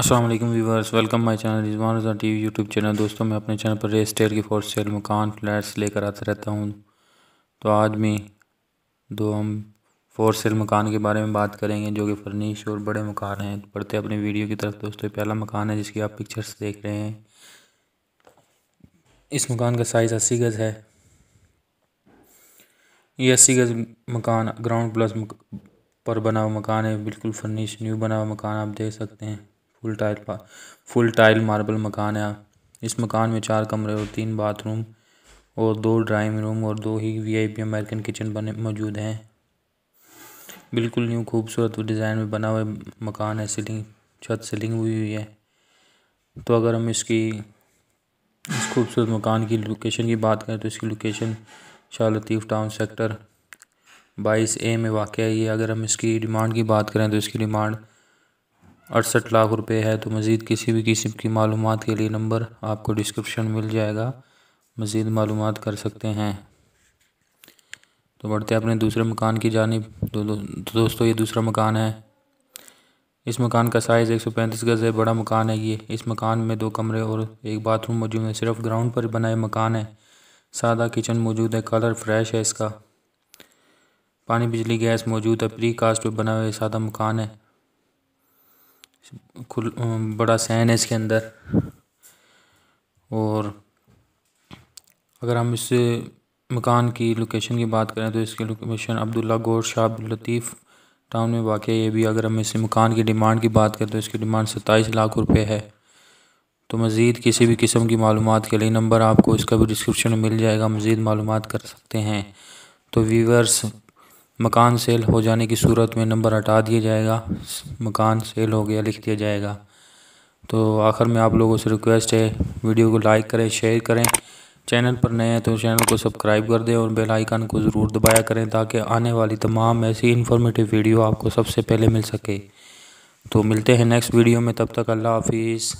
अस्सलाम वालेकुम viewers welcome my channel Rizwan Raza T V YouTube channel दोस्तों मैं अपने चैनल पर रेल स्टेल की फोर सेल मकान फ्लैट्स लेकर आता रहता हूँ तो आज मैं दो हम फोर सेल मकान के बारे में बात करेंगे जो कि फर्निश और बड़े मकान हैं तो पढ़ते अपने वीडियो की तरफ दोस्तों पहला मकान है जिसकी आप पिक्चर्स देख रहे हैं इस मकान का साइज़ अस्सी गज़ है ये अस्सी गज़ मकान ग्राउंड प्लस मक, पर बना हुआ मकान है बिल्कुल फर्निश न्यू बना हुआ मकान आप देख सकते हैं full tile full tile marble मकान है इस मकान में चार कमरे और तीन बाथरूम और दो ड्राइंग रूम और दो ही वीआईपी अमेरिकन किचन बने मौजूद हैं बिल्कुल न्यू खूबसूरत डिज़ाइन में बना हुआ मकान है सीलिंग छत सीलिंग हुई हुई है तो अगर हम इसकी इस खूबसूरत मकान की लोकेशन की बात करें तो इसकी location Shah Latif town sector बाईस ए में वाक़ है ये अगर हम इसकी डिमांड की बात करें तो इसकी डिमांड अड़सठ लाख रुपए है तो मज़ीद किसी भी किस्म की मालूम के लिए नंबर आपको डिस्क्रिप्शन मिल जाएगा मज़ीद मालूम कर सकते हैं तो बढ़ते अपने दूसरे मकान की जानब तो दो, दो, तो दोस्तों ये दूसरा मकान है इस मकान का साइज़ एक सौ पैंतीस गज़ है बड़ा मकान है ये इस मकान में दो कमरे और एक बाथरूम मौजूद है सिर्फ ग्राउंड पर बनाए मकान है सादा किचन मौजूद है कलर फ्रेश है इसका पानी बिजली गैस मौजूद है प्री कास्ट पर बना हुआ सादा मकान है खुल बड़ा सहन है इसके अंदर और अगर हम इस मकान की लोकेशन की बात करें तो इसकी लोकेशन अब्दुल्ला गोड शाह लतीफ़ टाउन में वाक़ ये भी अगर हम इस मकान की डिमांड की बात करें तो इसकी डिमांड सत्ताईस लाख रुपए है तो मज़ीद किसी भी किस्म की मालूम के लिए नंबर आपको इसका भी डिस्क्रिप्शन में मिल जाएगा मज़ीद मालूम कर सकते हैं तो वीवर्स मकान सेल हो जाने की सूरत में नंबर हटा दिया जाएगा मकान सेल हो गया लिख दिया जाएगा तो आखिर में आप लोगों से रिक्वेस्ट है वीडियो को लाइक करें शेयर करें चैनल पर नए हैं तो चैनल को सब्सक्राइब कर दें और बेल आइकन को ज़रूर दबाया करें ताकि आने वाली तमाम ऐसी इन्फॉर्मेटिव वीडियो आपको सबसे पहले मिल सके तो मिलते हैं नेक्स्ट वीडियो में तब तक अल्लाह हाफिज़